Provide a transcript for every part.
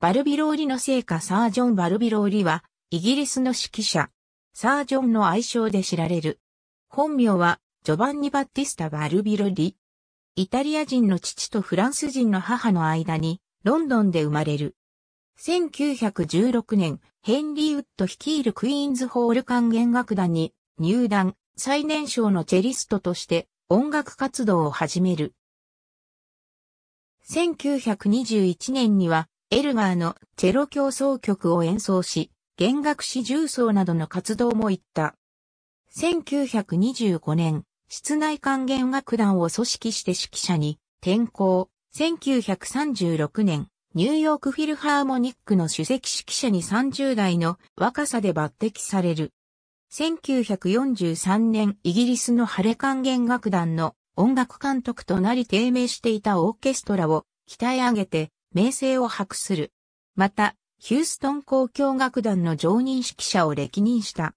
バルビローリの聖歌サージョン・バルビローリは、イギリスの指揮者、サージョンの愛称で知られる。本名は、ジョバンニ・バッティスタ・バルビロリ。イタリア人の父とフランス人の母の間に、ロンドンで生まれる。1916年、ヘンリー・ウッド率いるクイーンズ・ホール管弦楽団に入団、最年少のチェリストとして音楽活動を始める。1921年にはエルガーのチェロ協奏曲を演奏し、弦楽師重奏などの活動も行った。1925年、室内管弦楽団を組織して指揮者に転校。1936年、ニューヨークフィルハーモニックの主席指揮者に30代の若さで抜擢される。1943年イギリスのハレ管弦楽団の音楽監督となり低迷していたオーケストラを鍛え上げて名声を博する。また、ヒューストン交響楽団の常任指揮者を歴任した。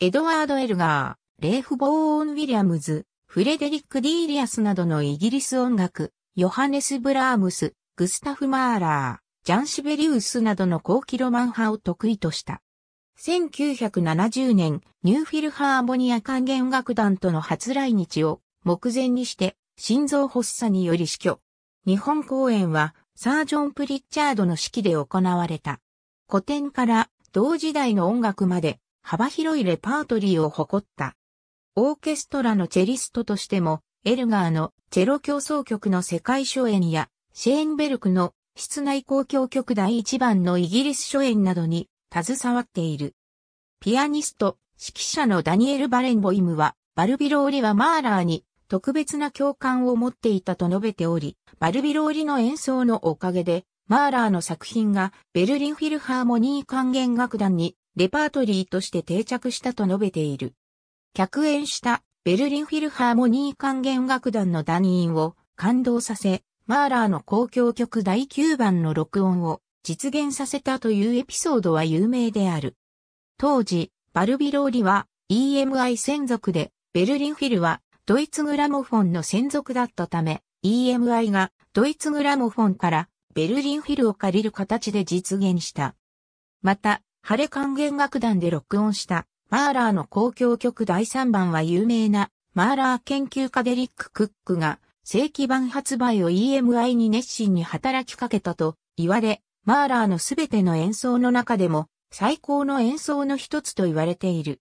エドワード・エルガー、レーフ・ボーン・ウィリアムズ、フレデリック・ディーリアスなどのイギリス音楽、ヨハネス・ブラームス、グスタフ・マーラー、ジャン・シベリウスなどの高キロマン派を得意とした。1970年、ニューフィルハーモニア管弦楽団との初来日を目前にして、心臓発作により死去。日本公演はサージョン・プリッチャードの指揮で行われた。古典から同時代の音楽まで幅広いレパートリーを誇った。オーケストラのチェリストとしても、エルガーのチェロ競争曲の世界初演や、シェーンベルクの室内公共曲第一番のイギリス初演などに携わっている。ピアニスト、指揮者のダニエル・バレンボイムは、バルビローリはマーラーに特別な共感を持っていたと述べており、バルビローリの演奏のおかげで、マーラーの作品がベルリンフィルハーモニー管弦楽団にレパートリーとして定着したと述べている。客演したベルリンフィルハーモニー管弦楽団の団員を感動させ、マーラーの交響曲第9番の録音を実現させたというエピソードは有名である。当時、バルビローリは EMI 専属で、ベルリンフィルはドイツグラモフォンの専属だったため、EMI がドイツグラモフォンからベルリンフィルを借りる形で実現した。また、ハレ管弦楽団で録音したマーラーの公共曲第3番は有名なマーラー研究家デリック・クックが正規版発売を EMI に熱心に働きかけたと言われ、マーラーのすべての演奏の中でも最高の演奏の一つと言われている。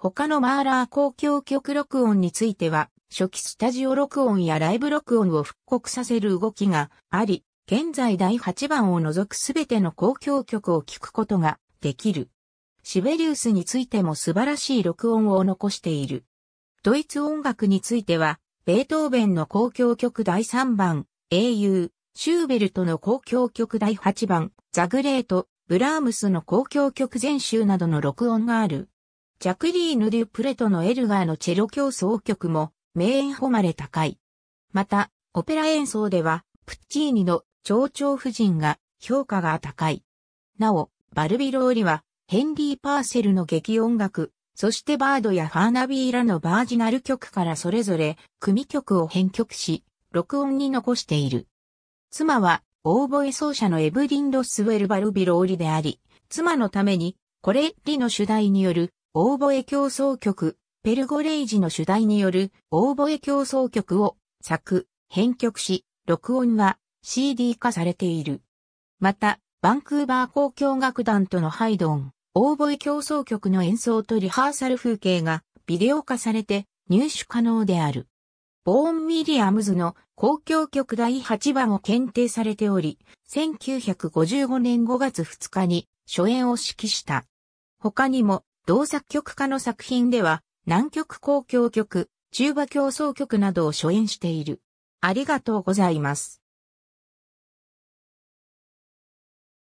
他のマーラー公共曲録音については、初期スタジオ録音やライブ録音を復刻させる動きがあり、現在第8番を除くすべての公共曲を聴くことができる。シベリウスについても素晴らしい録音を残している。ドイツ音楽については、ベートーベンの公共曲第3番、英雄、シューベルトの公共曲第8番、ザグレート、ブラームスの公共曲全集などの録音がある。ジャクリーヌ・デュプレトのエルガーのチェロ競争曲も、名演誉まれ高い。また、オペラ演奏では、プッチーニの蝶々夫人が評価が高い。なお、バルビローリは、ヘンリー・パーセルの劇音楽、そしてバードやファーナビーらのバージナル曲からそれぞれ、組曲を編曲し、録音に残している。妻は、オーボエ奏者のエブリン・ロスウェル・バルビローリであり、妻のために、これリの主題によるオーボエ競争曲、ペルゴレイジの主題によるオーボエ競争曲を作、編曲し、録音は CD 化されている。また、バンクーバー交響楽団とのハイドン、オーボエ競争曲の演奏とリハーサル風景がビデオ化されて入手可能である。ボーン・ウィリアムズの交響曲第8番を検定されており、1955年5月2日に初演を指揮した。他にも、同作曲家の作品では、南極交響曲、中馬競争曲などを初演している。ありがとうございます。